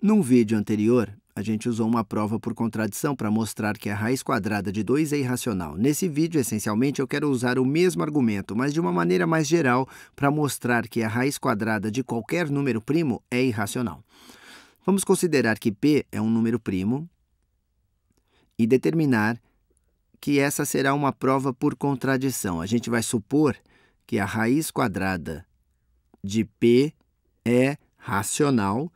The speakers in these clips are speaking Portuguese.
Num vídeo anterior, a gente usou uma prova por contradição para mostrar que a raiz quadrada de 2 é irracional. Nesse vídeo, essencialmente, eu quero usar o mesmo argumento, mas de uma maneira mais geral, para mostrar que a raiz quadrada de qualquer número primo é irracional. Vamos considerar que P é um número primo e determinar que essa será uma prova por contradição. A gente vai supor que a raiz quadrada de P é racional,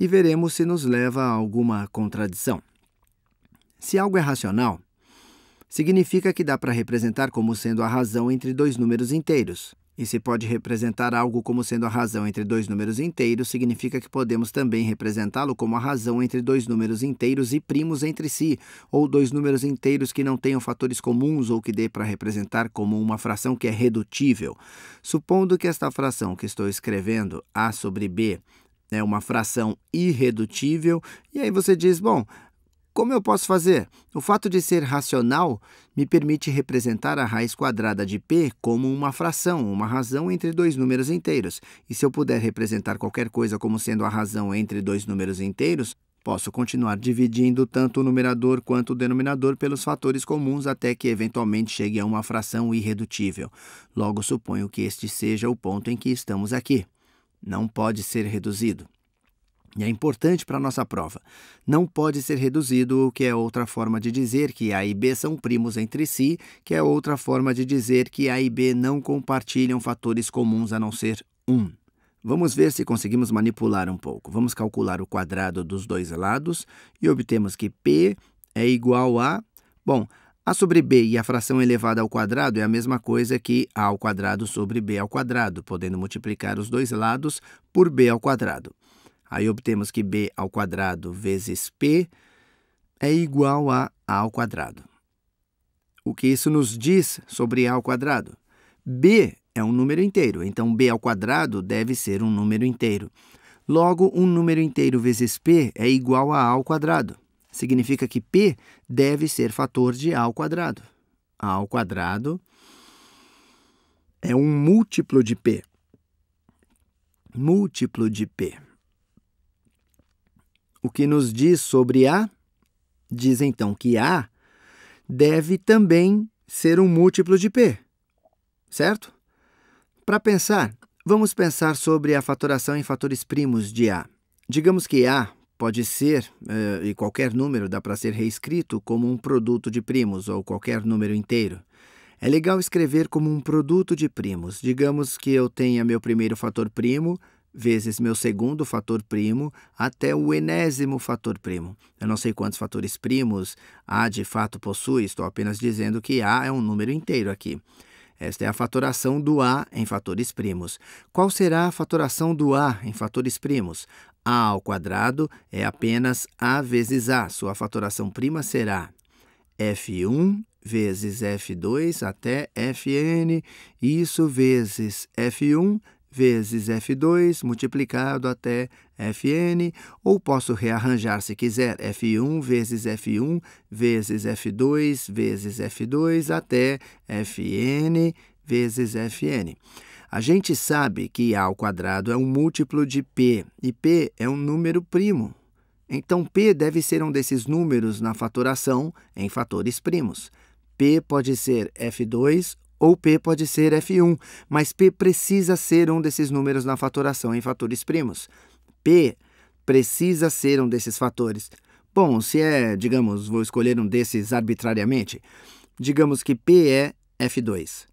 e veremos se nos leva a alguma contradição. Se algo é racional, significa que dá para representar como sendo a razão entre dois números inteiros. E se pode representar algo como sendo a razão entre dois números inteiros, significa que podemos também representá-lo como a razão entre dois números inteiros e primos entre si, ou dois números inteiros que não tenham fatores comuns ou que dê para representar como uma fração que é redutível. Supondo que esta fração que estou escrevendo, A sobre B, é uma fração irredutível, e aí você diz: bom, como eu posso fazer? O fato de ser racional me permite representar a raiz quadrada de p como uma fração, uma razão entre dois números inteiros. E se eu puder representar qualquer coisa como sendo a razão entre dois números inteiros, posso continuar dividindo tanto o numerador quanto o denominador pelos fatores comuns até que eventualmente chegue a uma fração irredutível. Logo, suponho que este seja o ponto em que estamos aqui não pode ser reduzido. E é importante para a nossa prova. Não pode ser reduzido, o que é outra forma de dizer que A e B são primos entre si, que é outra forma de dizer que A e B não compartilham fatores comuns a não ser 1. Um. Vamos ver se conseguimos manipular um pouco. Vamos calcular o quadrado dos dois lados e obtemos que P é igual a. Bom, a sobre b e a fração elevada ao quadrado é a mesma coisa que a ao quadrado sobre b ao quadrado, podendo multiplicar os dois lados por b ao quadrado. Aí obtemos que b ao quadrado vezes p é igual a a ao quadrado. O que isso nos diz sobre a ao quadrado? b é um número inteiro, então b ao quadrado deve ser um número inteiro. Logo, um número inteiro vezes p é igual a a ao quadrado. Significa que P deve ser fator de A ao quadrado. A ao quadrado é um múltiplo de P. Múltiplo de P. O que nos diz sobre A? Diz então que A deve também ser um múltiplo de P, certo? Para pensar, vamos pensar sobre a fatoração em fatores primos de A. Digamos que A pode ser, eh, e qualquer número dá para ser reescrito como um produto de primos ou qualquer número inteiro. É legal escrever como um produto de primos. Digamos que eu tenha meu primeiro fator primo vezes meu segundo fator primo até o enésimo fator primo. Eu não sei quantos fatores primos A de fato possui, estou apenas dizendo que A é um número inteiro aqui. Esta é a fatoração do A em fatores primos. Qual será a fatoração do A em fatores primos? A ao quadrado é apenas A vezes A, sua fatoração prima será F1 vezes F2 até Fn, isso vezes F1 vezes F2 multiplicado até Fn, ou posso rearranjar se quiser F1 vezes F1 vezes F2 vezes F2 até Fn vezes Fn. A gente sabe que A ao quadrado é um múltiplo de P e P é um número primo. Então, P deve ser um desses números na fatoração em fatores primos. P pode ser F2 ou P pode ser F1, mas P precisa ser um desses números na fatoração em fatores primos. P precisa ser um desses fatores. Bom, se é, digamos, vou escolher um desses arbitrariamente, digamos que P é F2.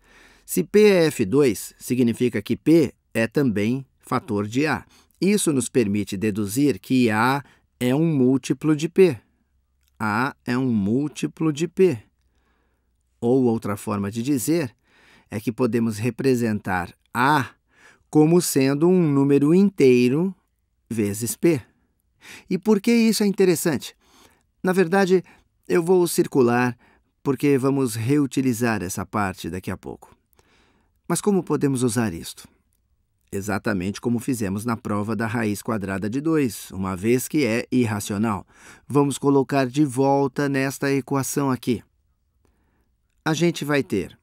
Se P é F2, significa que P é também fator de A. Isso nos permite deduzir que A é um múltiplo de P. A é um múltiplo de P. Ou outra forma de dizer é que podemos representar A como sendo um número inteiro vezes P. E por que isso é interessante? Na verdade, eu vou circular porque vamos reutilizar essa parte daqui a pouco. Mas como podemos usar isto? Exatamente como fizemos na prova da raiz quadrada de 2, uma vez que é irracional. Vamos colocar de volta nesta equação aqui. A gente vai ter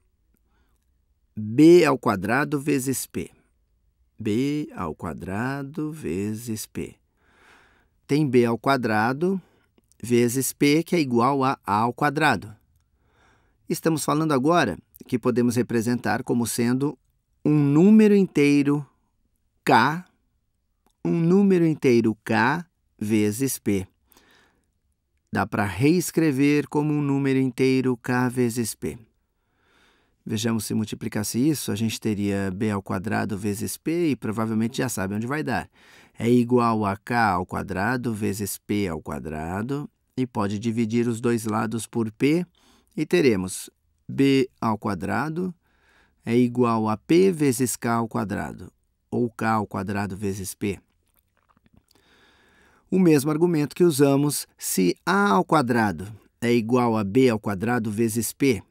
b ao quadrado vezes p. b ao quadrado vezes p. Tem b ao quadrado vezes p que é igual a a ao quadrado. Estamos falando agora que podemos representar como sendo um número inteiro k, um número inteiro k vezes p. Dá para reescrever como um número inteiro k vezes p. Vejamos se multiplicasse isso, a gente teria b ao quadrado vezes p e provavelmente já sabe onde vai dar. É igual a k ao quadrado vezes p ao quadrado e pode dividir os dois lados por p e teremos b ao quadrado é igual a p vezes k ao quadrado, ou k ao quadrado vezes p. O mesmo argumento que usamos se a ao quadrado é igual a b ao quadrado vezes p.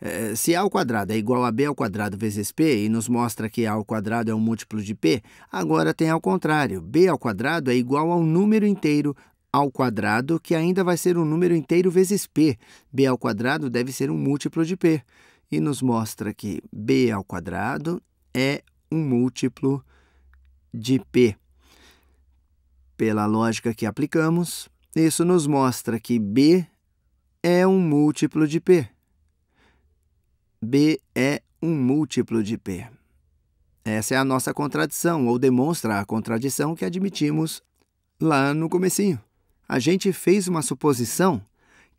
É, se a ao quadrado é igual a b ao quadrado vezes p e nos mostra que a ao quadrado é um múltiplo de p, agora tem ao contrário, b ao quadrado é igual ao número inteiro ao quadrado, que ainda vai ser um número inteiro vezes p. b ao quadrado deve ser um múltiplo de p. E nos mostra que b ao quadrado é um múltiplo de p. Pela lógica que aplicamos, isso nos mostra que b é um múltiplo de p. b é um múltiplo de p. Essa é a nossa contradição, ou demonstra a contradição que admitimos lá no comecinho a gente fez uma suposição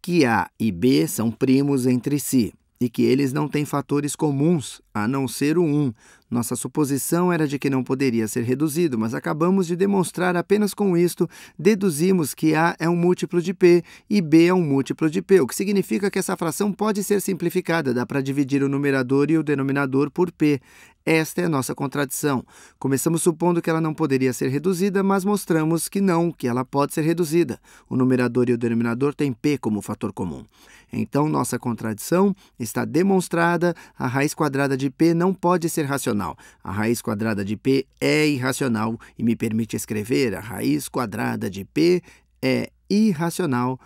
que A e B são primos entre si e que eles não têm fatores comuns a não ser o 1. Nossa suposição era de que não poderia ser reduzido, mas acabamos de demonstrar apenas com isto, deduzimos que A é um múltiplo de P e B é um múltiplo de P, o que significa que essa fração pode ser simplificada, dá para dividir o numerador e o denominador por P. Esta é a nossa contradição. Começamos supondo que ela não poderia ser reduzida, mas mostramos que não, que ela pode ser reduzida. O numerador e o denominador têm P como fator comum. Então, nossa contradição está demonstrada, a raiz quadrada de de P não pode ser racional. A raiz quadrada de P é irracional e me permite escrever a raiz quadrada de P é irracional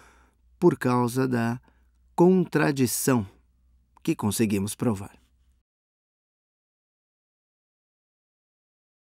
por causa da contradição que conseguimos provar.